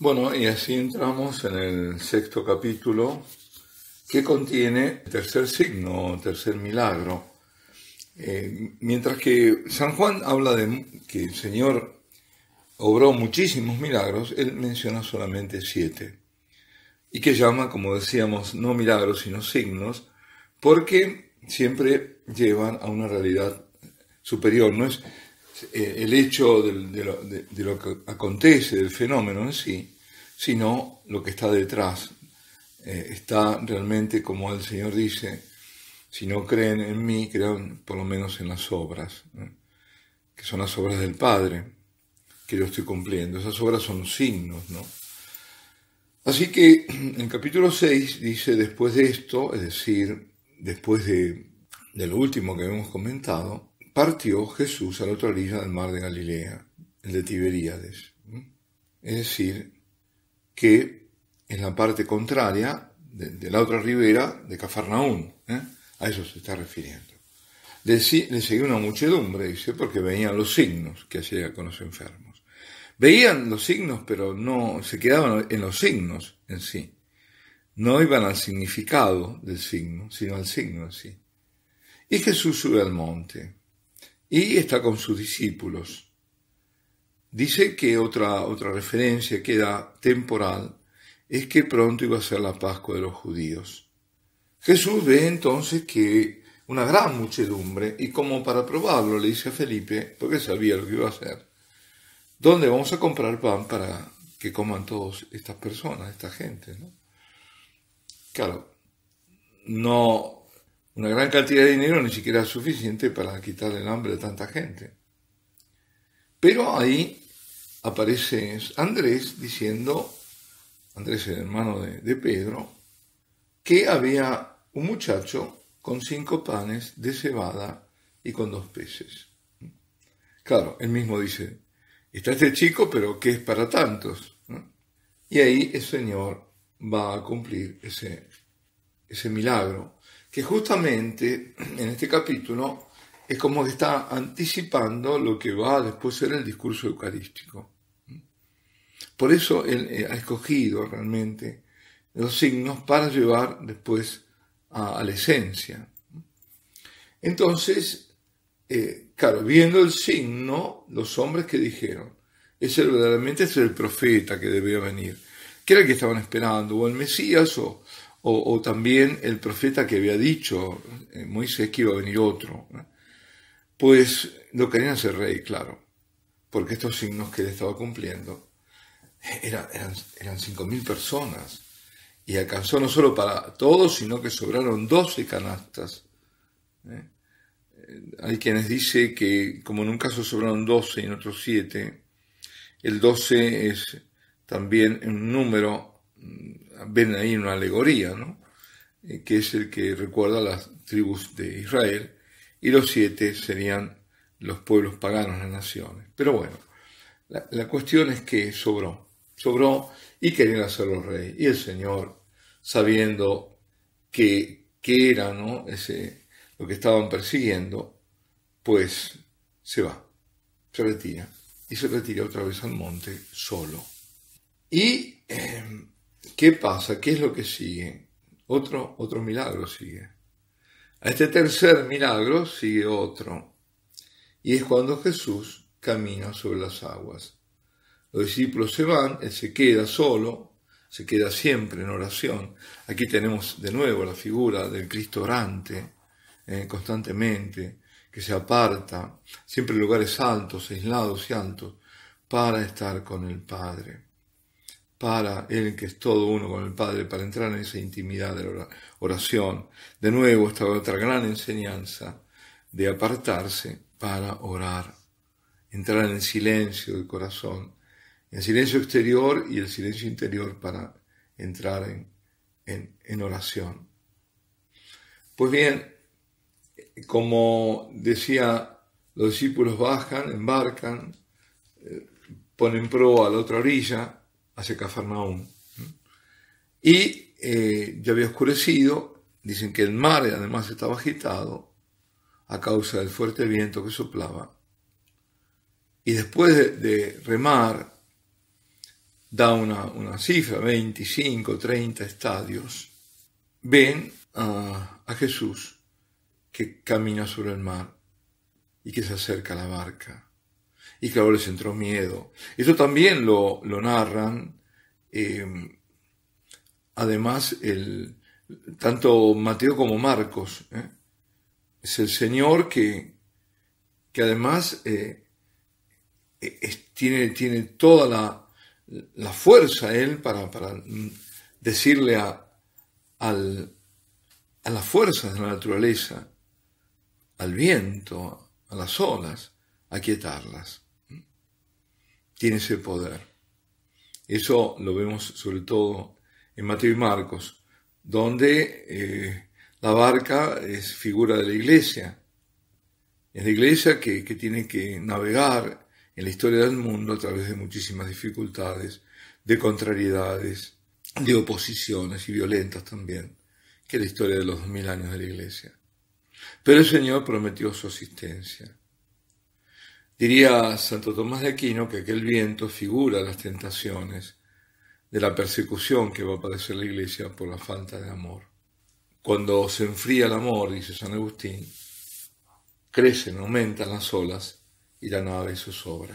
Bueno, y así entramos en el sexto capítulo que contiene tercer signo, tercer milagro. Eh, mientras que San Juan habla de que el Señor obró muchísimos milagros, él menciona solamente siete, y que llama, como decíamos, no milagros, sino signos, porque siempre llevan a una realidad superior. No es eh, el hecho de, lo, que acontece, del fenómeno en sí, sino lo que está detrás. Eh, está realmente, como el Señor dice, si no creen en mí, crean por lo menos en las obras, que son las obras del Padre, que yo estoy cumpliendo. Esas obras son signos, ¿no? Así que en capítulo 6 dice, después de esto, es decir, después de, de lo último que hemos comentado, partió Jesús a la otra orilla del mar de Galilea, el de Tiberíades. Es decir, que en la parte contraria de, la otra ribera de Cafarnaún. ¿eh? A eso se está refiriendo. Le, le seguía una muchedumbre, dice, porque veían los signos que hacía con los enfermos. Veían los signos, pero no se quedaban en los signos en sí. No iban al significado del signo, sino al signo en sí. Y Jesús sube al monte y está con sus discípulos. Dice que otra, otra referencia que da temporal es que pronto iba a ser la Pascua de los judíos. Jesús ve entonces que una gran muchedumbre y como para probarlo le dice a Felipe, porque sabía lo que iba a hacer, ¿dónde vamos a comprar pan para que coman todas estas personas, esta gente? ¿no? Claro, no una gran cantidad de dinero ni siquiera es suficiente para quitar el hambre a tanta gente. Pero ahí aparece Andrés diciendo, Andrés el hermano de, Pedro, que había un muchacho con cinco panes de cebada y con dos peces. Claro, él mismo dice, está este chico, pero ¿qué es para tantos? Y ahí el Señor va a cumplir ese, ese milagro que justamente en este capítulo es como que está anticipando lo que va a después ser el discurso eucarístico. Por eso él eh, ha escogido realmente los signos para llevar después a, la esencia. Entonces, eh, claro, viendo el signo, los hombres que dijeron, ese verdaderamente es el profeta que debía venir, que era el que estaban esperando, o el Mesías, o, o, también el profeta que había dicho, eh, Moisés, que iba a venir otro. Pues lo querían hacer rey, claro, porque estos signos que él estaba cumpliendo eran, eran, eran 5.000 personas y alcanzó no solo para todos, sino que sobraron 12 canastas. ¿eh? Hay quienes dicen que como en un caso sobraron 12 y en otro 7, el 12 es también un número mm, ven ahí una alegoría, ¿no? Eh, que es el que recuerda a las tribus de Israel, y los siete serían los pueblos paganos, las naciones. Pero bueno, la, cuestión es que sobró, sobró y querían hacerlo rey. Y el Señor, sabiendo que, que era ¿no? Ese, lo que estaban persiguiendo, pues se va, se retira, y se retira otra vez al monte solo. Y em, ¿Qué pasa? ¿Qué es lo que sigue? Otro, otro milagro sigue. A este tercer milagro sigue otro. Y es cuando Jesús camina sobre las aguas. Los discípulos se van, Él se queda solo, se queda siempre en oración. Aquí tenemos de nuevo la figura del Cristo orante eh, constantemente, que se aparta, siempre en lugares altos, aislados y altos, para estar con el Padre para el que es todo uno con el Padre, para entrar en esa intimidad de la oración. De nuevo, esta otra gran enseñanza de apartarse para orar, entrar en el silencio del corazón, en silencio exterior y el silencio interior para entrar en, en oración. Pues bien, como decía, los discípulos bajan, embarcan, eh, ponen proa a la otra orilla, hacia Cafarnaúm. Y eh, ya había oscurecido, dicen que el mar además estaba agitado a causa del fuerte viento que soplaba. Y después de, remar, da una, una, cifra, 25, 30 estadios, ven a, a Jesús que camina sobre el mar y que se acerca a la barca. Y claro, les entró miedo. Eso también lo, narran. Em, además, el, tanto Mateo como Marcos. ¿eh? Es el Señor que, que además eh, e, tiene, tiene toda la, fuerza Él para, decirle a, al, a las fuerzas de la naturaleza, al viento, a las olas, aquietarlas. Tiene ese poder. Eso lo vemos sobre todo en Mateo y Marcos, donde eh, la barca es figura de la iglesia. Es la iglesia que, tiene que navegar en la historia del mundo a través de muchísimas dificultades, de contrariedades, de oposiciones y violentas también, que es la historia de los mil años de la iglesia. Pero el Señor prometió su asistencia. Diría Santo Tomás de Aquino que aquel viento figura las tentaciones de la persecución que va a padecer la iglesia por la falta de amor. Cuando se enfría el amor, dice San Agustín, crecen, aumentan las olas y la nave zozobra.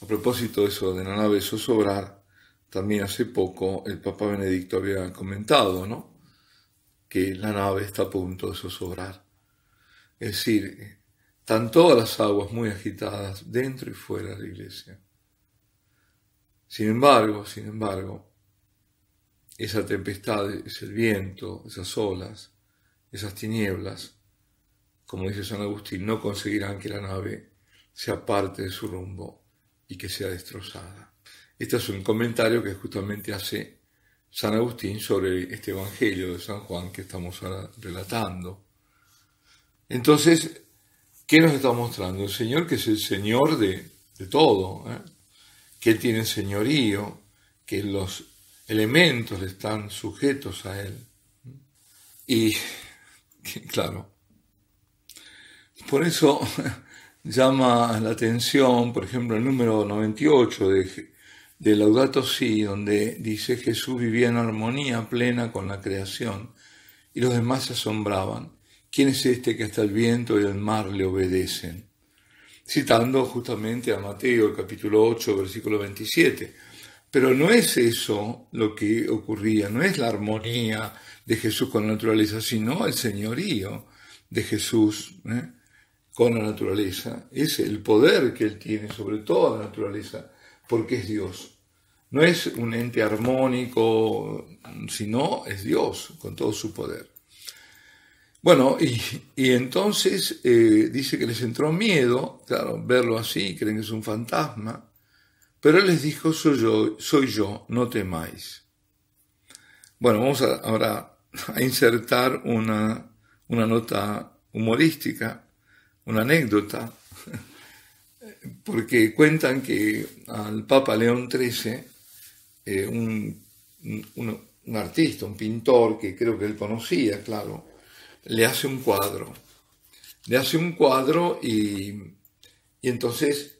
A propósito de eso de la nave zozobrar, también hace poco el Papa Benedicto había comentado, ¿no? Que la nave está a punto de zozobrar. Es decir, están todas las aguas muy agitadas dentro y fuera de la iglesia. Sin embargo, sin embargo, esa tempestad ese viento, esas olas, esas tinieblas, como dice San Agustín, no conseguirán que la nave se aparte de su rumbo y que sea destrozada. Este es un comentario que justamente hace San Agustín sobre este Evangelio de San Juan que estamos relatando. Entonces, ¿Qué nos está mostrando? El Señor que es el Señor de, todo, ¿eh? que tiene señorío, que los elementos están sujetos a Él. Y claro, por eso llama la atención, por ejemplo, el número 98 de, de Laudato Si, donde dice Jesús vivía en armonía plena con la creación y los demás se asombraban. ¿Quién es este que hasta el viento y el mar le obedecen? Citando justamente a Mateo, capítulo 8, versículo 27. Pero no es eso lo que ocurría, no es la armonía de Jesús con la naturaleza, sino el señorío de Jesús ¿eh? con la naturaleza. Es el poder que él tiene sobre toda la naturaleza, porque es Dios. No es un ente armónico, sino es Dios con todo su poder. Bueno, y, entonces eh, dice que les entró miedo, claro, verlo así, creen que es un fantasma, pero él les dijo, soy yo, soy yo no temáis. Bueno, vamos a, ahora a insertar una, nota humorística, una anécdota, porque cuentan que al Papa León XIII, eh, un, artista, un pintor que creo que él conocía, claro, le hace un cuadro. Le hace un cuadro y, entonces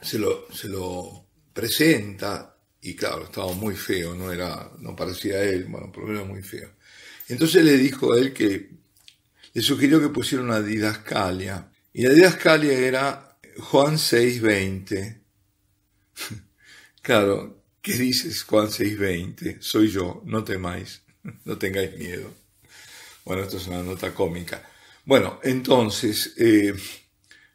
se lo, se lo presenta y claro, estaba muy feo, no era, no parecía él, bueno, pero era muy feo. Entonces le dijo a él que le sugirió que pusiera una didascalia. Y la didascalia era Juan 6:20. claro, ¿qué dices Juan 6:20? Soy yo, no temáis, no tengáis miedo. Bueno, esto es una nota cómica. Bueno, entonces eh,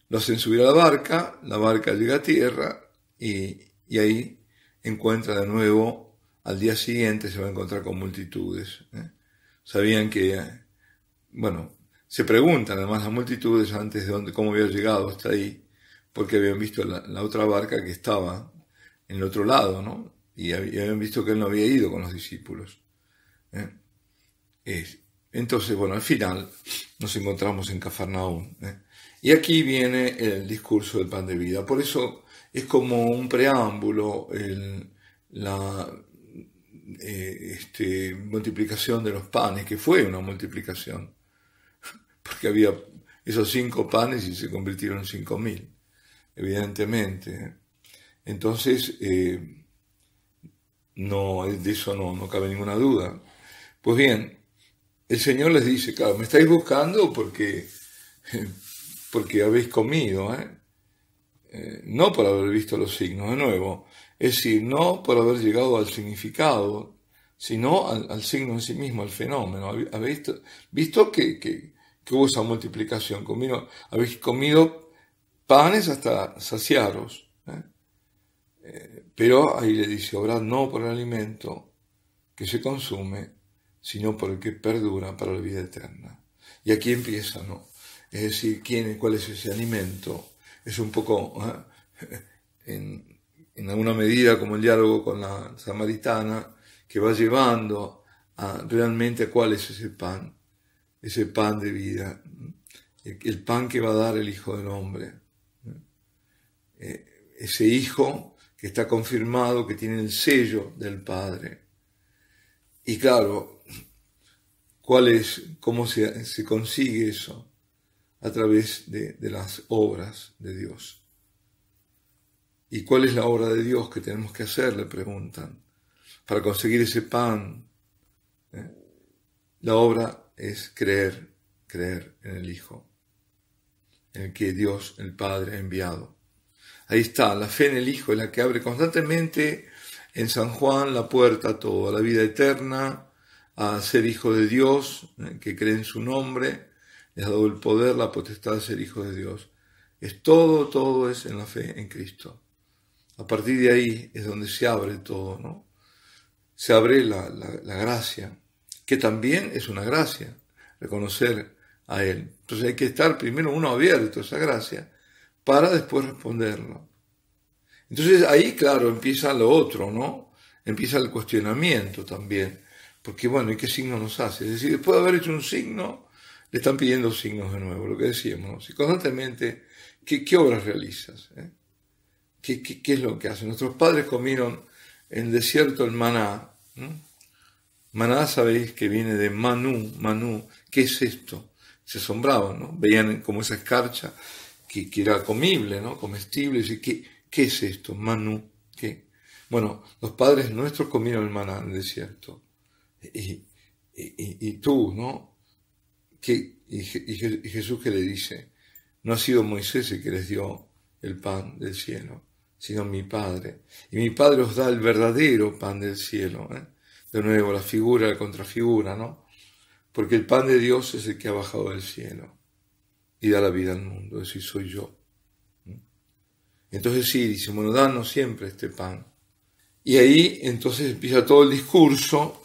los hacen subir a la barca, la barca llega a tierra y, y, ahí encuentra de nuevo, al día siguiente se va a encontrar con multitudes. ¿eh? Sabían que, bueno, se preguntan además las multitudes antes de dónde, cómo había llegado hasta ahí, porque habían visto la, otra barca que estaba en el otro lado, ¿no? Y habían visto que él no había ido con los discípulos. ¿eh? Entonces, bueno, al final nos encontramos en Cafarnaúm. ¿eh? Y aquí viene el discurso del pan de vida. Por eso es como un preámbulo la eh, este, multiplicación de los panes, que fue una multiplicación, porque había esos cinco panes y se convirtieron en cinco mil, evidentemente. Entonces, eh, no, de eso no, no cabe ninguna duda. Pues bien, el Señor les dice, claro, me estáis buscando porque, porque habéis comido, ¿eh? ¿eh? no por haber visto los signos de nuevo, es decir, no por haber llegado al significado, sino al, al signo en sí mismo, al fenómeno. Habéis visto, que, que, hubo esa multiplicación, habéis comido panes hasta saciaros, ¿eh? Eh, pero ahí le dice, obrad no por el alimento que se consume, sino por el que perdura para la vida eterna. Y aquí empieza, ¿no? Es decir, ¿quién, cuál es ese alimento? Es un poco, ¿ah? en, alguna medida, como el diálogo con la samaritana, que va llevando realmente a cuál es ese pan, ese pan de vida, el, el, pan que va a dar el Hijo del Hombre. Eh, ese Hijo que está confirmado, que tiene el sello del Padre y claro, ¿cuál es, ¿cómo se, consigue eso? A través de, las obras de Dios. ¿Y cuál es la obra de Dios que tenemos que hacer? Le preguntan. Para conseguir ese pan. ¿eh? La obra es creer, creer en el Hijo, en el que Dios, el Padre, ha enviado. Ahí está, la fe en el Hijo, es la que abre constantemente en San Juan la puerta a todo, a la vida eterna, a ser hijo de Dios, eh, que cree en su nombre, le ha dado el poder, la potestad de ser hijo de Dios. Es todo, todo es en la fe en Cristo. A partir de ahí es donde se abre todo, ¿no? Se abre la, la gracia, que también es una gracia, reconocer a Él. Entonces hay que estar primero uno abierto a esa gracia para después responderlo. Entonces ahí, claro, empieza lo otro, ¿no? Empieza el cuestionamiento también. Porque bueno, ¿y qué signo nos hace? Es decir, después de haber hecho un signo, le están pidiendo signos de nuevo, lo que decíamos. ¿no? constantemente, ¿qué, obras realizas? Eh? ¿Qué, qué, es lo que hacen? Nuestros padres comieron en el desierto el maná. ¿no? Maná sabéis que viene de Manú, Manú, ¿qué es esto? Se asombraban, ¿no? Veían como esa escarcha que, que era comible, ¿no? Comestible, y que ¿Qué es esto? Manu, ¿qué? Bueno, los padres nuestros comieron el maná en el desierto. Y, tú, ¿no? ¿Qué? Y, Jesús que le dice, no ha sido Moisés el que les dio el pan del cielo, sino mi Padre. Y mi Padre os da el verdadero pan del cielo. ¿eh? De nuevo, la figura, la contrafigura, ¿no? Porque el pan de Dios es el que ha bajado del cielo y da la vida al mundo. Es decir, soy yo. Entonces sí, dice, bueno, danos siempre este pan. Y ahí entonces empieza todo el discurso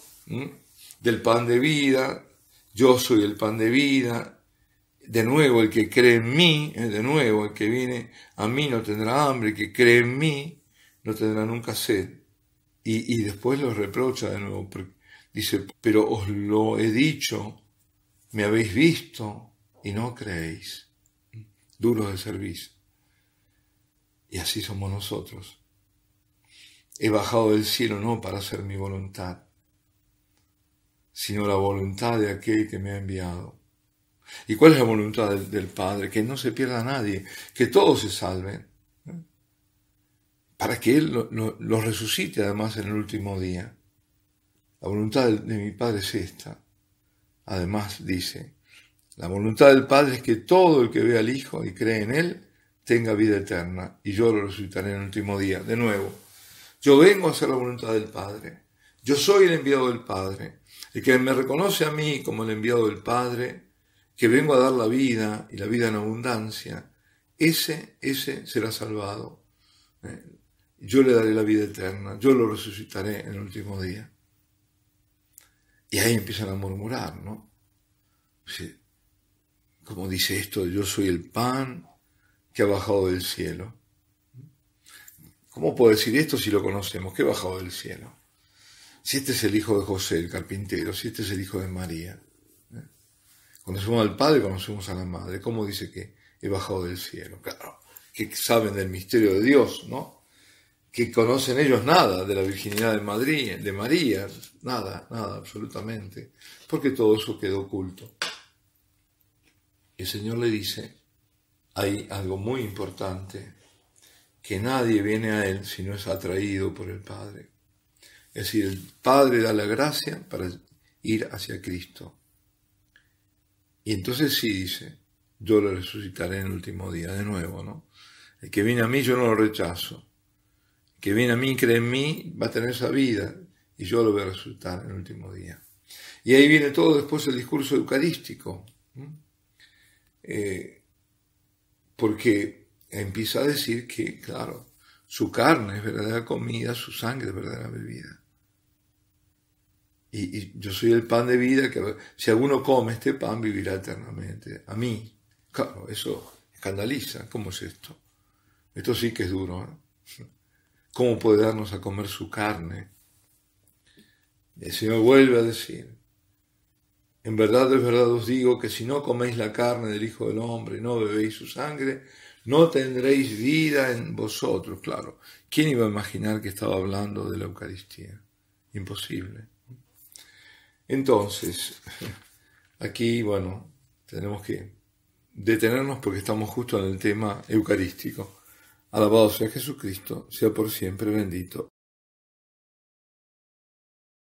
del pan de vida, yo soy el pan de vida, de nuevo el que cree en mí, eh, de nuevo el que viene a mí no tendrá hambre, el que cree en mí no tendrá nunca sed. Y, después lo reprocha de nuevo, dice, pero os lo he dicho, me habéis visto y no creéis. Duros de servicio. Y así somos nosotros. He bajado del cielo no para hacer mi voluntad, sino la voluntad de aquel que me ha enviado. ¿Y cuál es la voluntad del, Padre? Que no se pierda nadie, que todos se salven, ¿eh? para que Él los resucite además en el último día. La voluntad de, mi Padre es esta. Además dice, la voluntad del Padre es que todo el que ve al Hijo y cree en Él, tenga vida eterna y yo lo resucitaré en el último día. De nuevo, yo vengo a hacer la voluntad del Padre. Yo soy el enviado del Padre. El que me reconoce a mí como el enviado del Padre, que vengo a dar la vida y la vida en abundancia, ese, ese será salvado. Eh, yo le daré la vida eterna, yo lo resucitaré en el último día. Y ahí empiezan a murmurar, ¿no? como dice esto, yo soy el pan que ha bajado del cielo. ¿Cómo puedo decir esto si lo conocemos? ¿Qué ha bajado del cielo? Si este es el hijo de José, el carpintero, si este es el hijo de María. ¿eh? Conocemos al Padre, conocemos a la Madre. ¿Cómo dice que he bajado del cielo? Claro, que saben del misterio de Dios, ¿no? Que conocen ellos nada de la virginidad de, de María, nada, nada, absolutamente. Porque todo eso quedó oculto. El Señor le dice, hay algo muy importante, que nadie viene a Él si no es atraído por el Padre. Es decir, el Padre da la gracia para ir hacia Cristo. Y entonces sí dice, yo lo resucitaré en el último día, de nuevo, ¿no? El que viene a mí yo no lo rechazo. El que viene a mí y cree en mí va a tener esa vida y yo lo voy a resucitar en el último día. Y ahí viene todo después el discurso eucarístico. Eh, porque empieza a decir que, claro, su carne es verdadera comida, su sangre es verdadera bebida. Y, yo soy el pan de vida, que si alguno come este pan vivirá eternamente. A mí, claro, eso escandaliza. ¿Cómo es esto? Esto sí que es duro. ¿eh? ¿Cómo puede darnos a comer su carne? El Señor vuelve a decir, en verdad, de verdad os digo que si no coméis la carne del Hijo del Hombre y no bebéis su sangre, no tendréis vida en vosotros. Claro, ¿quién iba a imaginar que estaba hablando de la Eucaristía? Imposible. Entonces, aquí, bueno, tenemos que detenernos porque estamos justo en el tema eucarístico. Alabado sea Jesucristo, sea por siempre bendito.